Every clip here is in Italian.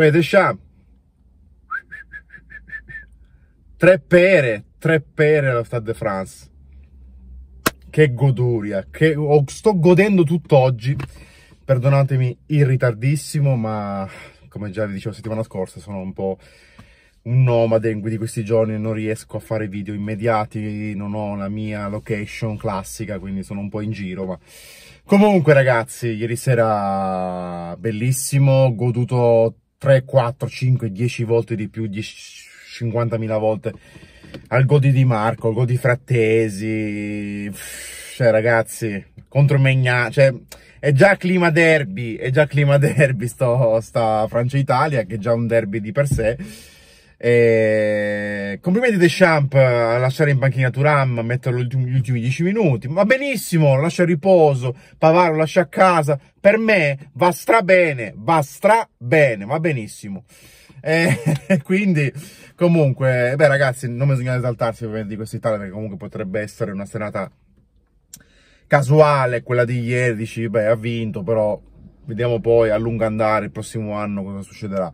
Vedete, diciamo, tre pere, tre pere allo Stade de France. Che goduria, che oh, sto godendo tutt'oggi. Perdonatemi il ritardissimo, ma come già vi dicevo settimana scorsa sono un po' un nomade in cui di questi giorni non riesco a fare video immediati, non ho la mia location classica, quindi sono un po' in giro, ma... Comunque ragazzi, ieri sera bellissimo, goduto 3, 4, 5, 10 volte di più, 10, 50.000 volte al godi di Marco, al godi Frattesi, cioè ragazzi, contro Megna, cioè è già clima derby, è già clima derby sto, sta Francia-Italia che è già un derby di per sé, eh, complimenti Deschamps a eh, lasciare in panchina Turam, metterlo gli ultimi 10 minuti. Va benissimo, lascia a riposo, Pavaro lascia a casa. Per me va stra bene, va stra bene, va benissimo. E eh, quindi, comunque, eh, beh ragazzi, non bisogna esaltarsi ovviamente di questa Italia perché comunque potrebbe essere una serata casuale quella di ieri, dici, beh, ha vinto, però vediamo poi a lungo andare il prossimo anno cosa succederà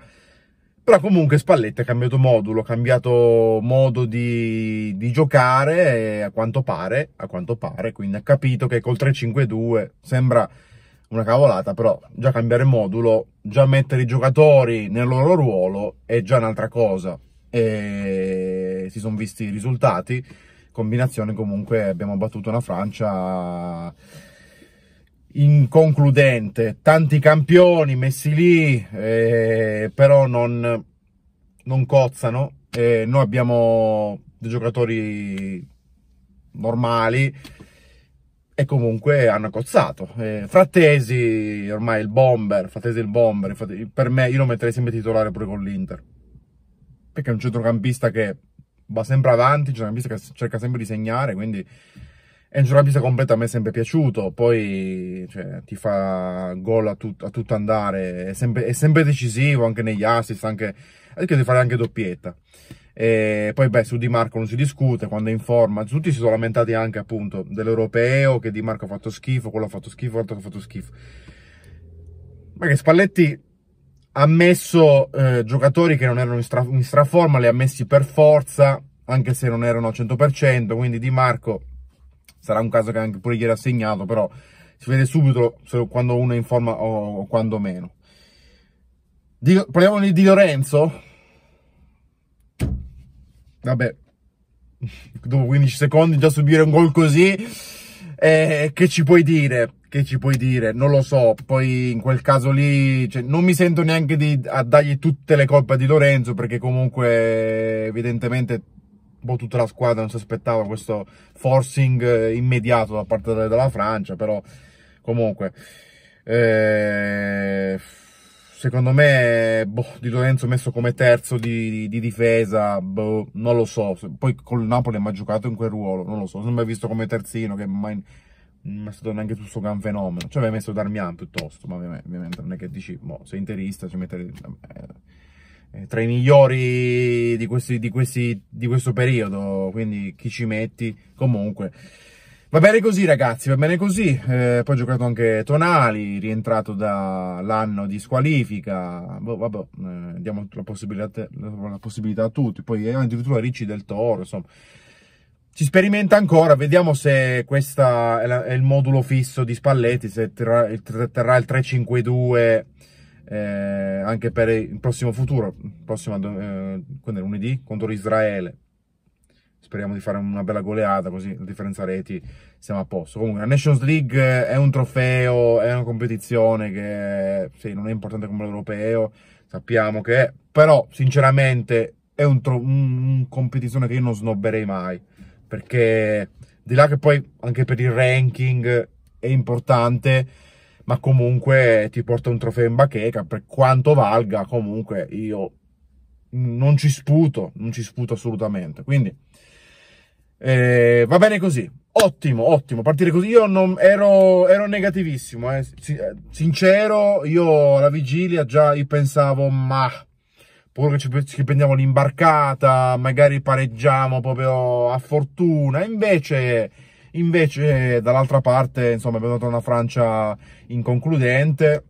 però comunque Spalletti ha cambiato modulo, ha cambiato modo di, di giocare a quanto pare, a quanto pare, quindi ha capito che col 3-5-2 sembra una cavolata, però già cambiare modulo, già mettere i giocatori nel loro ruolo è già un'altra cosa. E si sono visti i risultati, combinazione comunque abbiamo battuto una Francia inconcludente, tanti campioni messi lì, eh, però non, non cozzano. Eh, noi abbiamo dei giocatori normali e comunque hanno cozzato. Eh, Frattesi ormai il bomber, Frattesi il bomber, Frattesi, per me io lo metterei sempre titolare pure con l'Inter, perché è un centrocampista che va sempre avanti, un centrocampista che cerca sempre di segnare, quindi è un giornalista completo, a me è sempre piaciuto, poi cioè, ti fa gol a, tut, a tutto andare, è sempre, è sempre, decisivo anche negli assist, anche, di fare anche doppietta. E poi beh, su Di Marco non si discute, quando è in forma, tutti si sono lamentati anche appunto dell'europeo, che Di Marco ha fatto schifo, quello ha fatto schifo, l'altro ha fatto schifo. Ma che Spalletti ha messo eh, giocatori che non erano in, stra in straforma, li ha messi per forza, anche se non erano al 100%, quindi Di Marco sarà un caso che anche pure ieri ha segnato, però si vede subito quando uno è in forma o, quando meno. Di, parliamo di Di Lorenzo. Vabbè, dopo 15 secondi già subire un gol così, eh, che ci puoi dire? Che ci puoi dire? Non lo so, poi in quel caso lì cioè, non mi sento neanche di, a dargli tutte le colpe a Di Lorenzo perché comunque evidentemente po' boh, tutta la squadra non si aspettava questo forcing eh, immediato da parte della Francia, però comunque... Eh, secondo me boh, Di Lorenzo messo come terzo di, di, di difesa, boh, non lo so. Poi col Napoli ha mai giocato in quel ruolo, non lo so. Non mi ha visto come terzino, che mai, non è stato neanche tutto questo gran fenomeno. Cioè aveva messo Darmian piuttosto, ma ovviamente non è che dici, boh, sei interista, ci mette... Eh, eh, tra i migliori di, questi, di, questi, di questo periodo, quindi chi ci metti comunque. Va bene così ragazzi, va bene così, eh, poi ho giocato anche Tonali, rientrato dall'anno di squalifica, boh, vabbè, eh, diamo la possibilità, la possibilità, a tutti, poi eh, addirittura Ricci del Toro, insomma. Ci sperimenta ancora, vediamo se questo è, è, il modulo fisso di Spalletti, se terrà, terrà il 352 eh, anche per il prossimo futuro, prossima, eh, quindi lunedì contro Israele. Speriamo di fare una bella goleata, così la differenza reti siamo a posto. Comunque, la Nations League è un trofeo, è una competizione che sì, non è importante come l'europeo, sappiamo che è, però sinceramente è un, un competizione che io non snobberei mai, perché di là che poi anche per il ranking è importante, ma comunque ti porta un trofeo in bacheca, per quanto valga, comunque io non ci sputo, non ci sputo assolutamente. Quindi eh, va bene così, ottimo, ottimo, partire così. Io non, ero, ero negativissimo, eh. eh sincero, io alla vigilia già io pensavo, ma pure che ci, prendiamo l'imbarcata, magari pareggiamo proprio a fortuna, invece invece dall'altra parte insomma è venuta una Francia inconcludente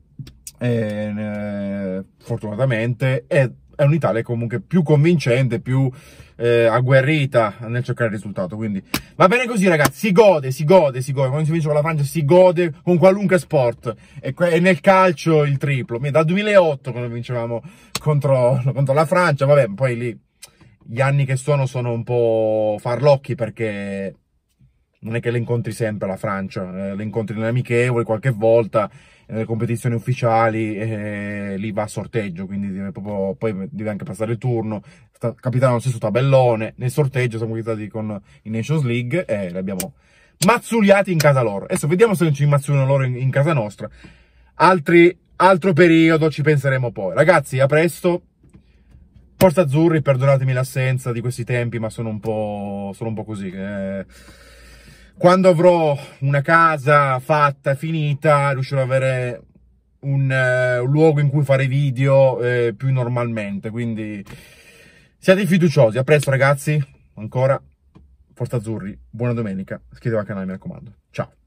eh, eh, fortunatamente e è un'Italia comunque più convincente, più eh, agguerrita nel cercare il risultato. Quindi va bene così, ragazzi. Si gode, si gode, si gode. Quando si vince con la Francia, si gode con qualunque sport. E, e nel calcio il triplo. Dal 2008, quando vincevamo contro, contro la Francia, vabbè, poi lì gli anni che sono sono un po' farlocchi perché non è che le incontri sempre la Francia, eh, le incontri nelle amichevoli qualche volta, nelle competizioni ufficiali, eh, lì va a sorteggio, quindi deve proprio, poi deve anche passare il turno, sta, capitano lo stesso tabellone, nel sorteggio siamo capitati con i Nations League e eh, li abbiamo mazzuliati in casa loro. Adesso vediamo se non ci mazzuliano loro in, in casa nostra. Altri, altro periodo, ci penseremo poi. Ragazzi, a presto. Forza Azzurri, perdonatemi l'assenza di questi tempi, ma sono un po', sono un po così. Eh... Quando avrò una casa fatta, finita, riuscirò ad avere un, eh, un luogo in cui fare video eh, più normalmente. Quindi siate fiduciosi. A presto ragazzi, ancora. Forza Azzurri, buona domenica, iscrivetevi al canale mi raccomando. Ciao!